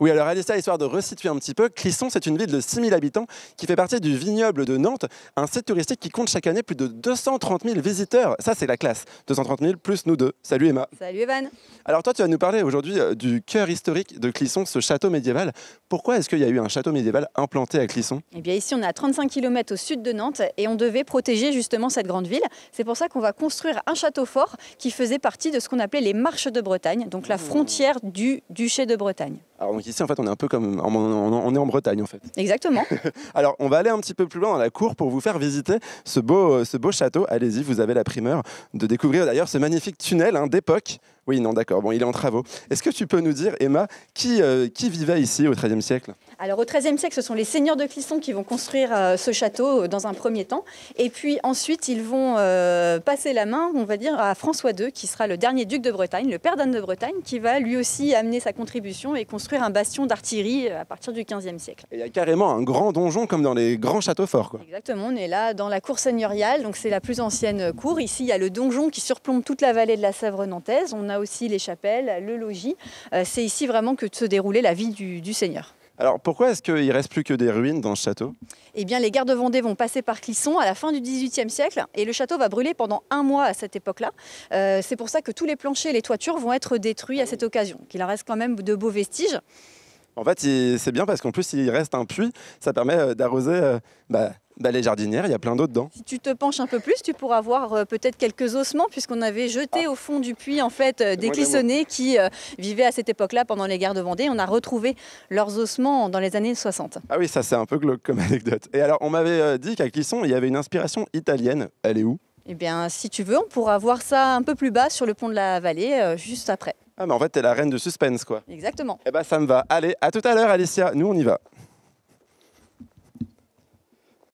Oui, alors Alistair, histoire de resituer un petit peu, Clisson, c'est une ville de 000 habitants qui fait partie du vignoble de Nantes, un site touristique qui compte chaque année plus de 230 000 visiteurs. Ça, c'est la classe. 230 000 plus nous deux. Salut Emma. Salut Evan. Alors toi, tu vas nous parler aujourd'hui euh, du cœur historique de Clisson, ce château médiéval. Pourquoi est-ce qu'il y a eu un château médiéval implanté à Clisson Eh bien, ici, on est à 35 km au sud de Nantes et on devait protéger justement cette grande ville. C'est pour ça qu'on va construire un château fort qui faisait partie de ce qu'on appelait les marches de Bretagne, donc la mmh. frontière du duché de Bretagne. Alors ici, en fait, on est un peu comme en, est en Bretagne, en fait. Exactement. Alors on va aller un petit peu plus loin dans la cour pour vous faire visiter ce beau, euh, ce beau château. Allez-y, vous avez la primeur de découvrir d'ailleurs ce magnifique tunnel hein, d'époque oui, non, d'accord. Bon, il est en travaux. Est-ce que tu peux nous dire, Emma, qui, euh, qui vivait ici au XIIIe siècle Alors, au XIIIe siècle, ce sont les seigneurs de Clisson qui vont construire euh, ce château euh, dans un premier temps. Et puis ensuite, ils vont passer la main, on va dire, à François II, qui sera le dernier duc de Bretagne, le père d'Anne de Bretagne, qui va lui aussi amener sa contribution et construire un bastion d'artillerie à partir du XVe siècle. il y a carrément un grand donjon comme dans les grands châteaux forts. Quoi. Exactement, on est là dans la cour seigneuriale, donc c'est la plus ancienne cour. Ici, il y a le donjon qui surplombe toute la vallée de la Sèvre nantaise. On a aussi les chapelles, le logis. Euh, c'est ici vraiment que se déroulait la vie du, Seigneur. Alors pourquoi est-ce qu'il reste plus que des ruines dans ce château Eh bien les gardes de Vendée vont passer par Clisson à la fin du XVIIIe siècle et le château va brûler pendant un mois à cette époque-là. Euh, c'est pour ça que tous les planchers et les toitures vont être détruits à cette occasion, qu'il en reste quand même de beaux vestiges. En fait, c'est bien parce qu'en plus, il reste un puits. Ça permet euh, d'arroser bah, bah, les jardinières, il y a plein d'autres dedans. Si tu te penches un peu plus, tu pourras voir euh, peut-être quelques ossements, puisqu'on avait jeté ah. au fond du puits en fait euh, des glissonnés qui euh, vivaient à cette époque-là pendant les guerres de Vendée. On a retrouvé leurs ossements dans les années 60. Ah oui, ça c'est un peu glauque comme anecdote. Et alors, on m'avait dit qu'à Clisson, il y avait une inspiration italienne. Elle est où Eh bien, si tu veux, on pourra voir ça un peu plus bas sur le pont de la vallée, juste après. Ah, mais en fait, t'es la reine de suspense, quoi. Exactement. Eh bien, ça me va. Allez, à tout à l'heure, Alicia. Nous, on y va.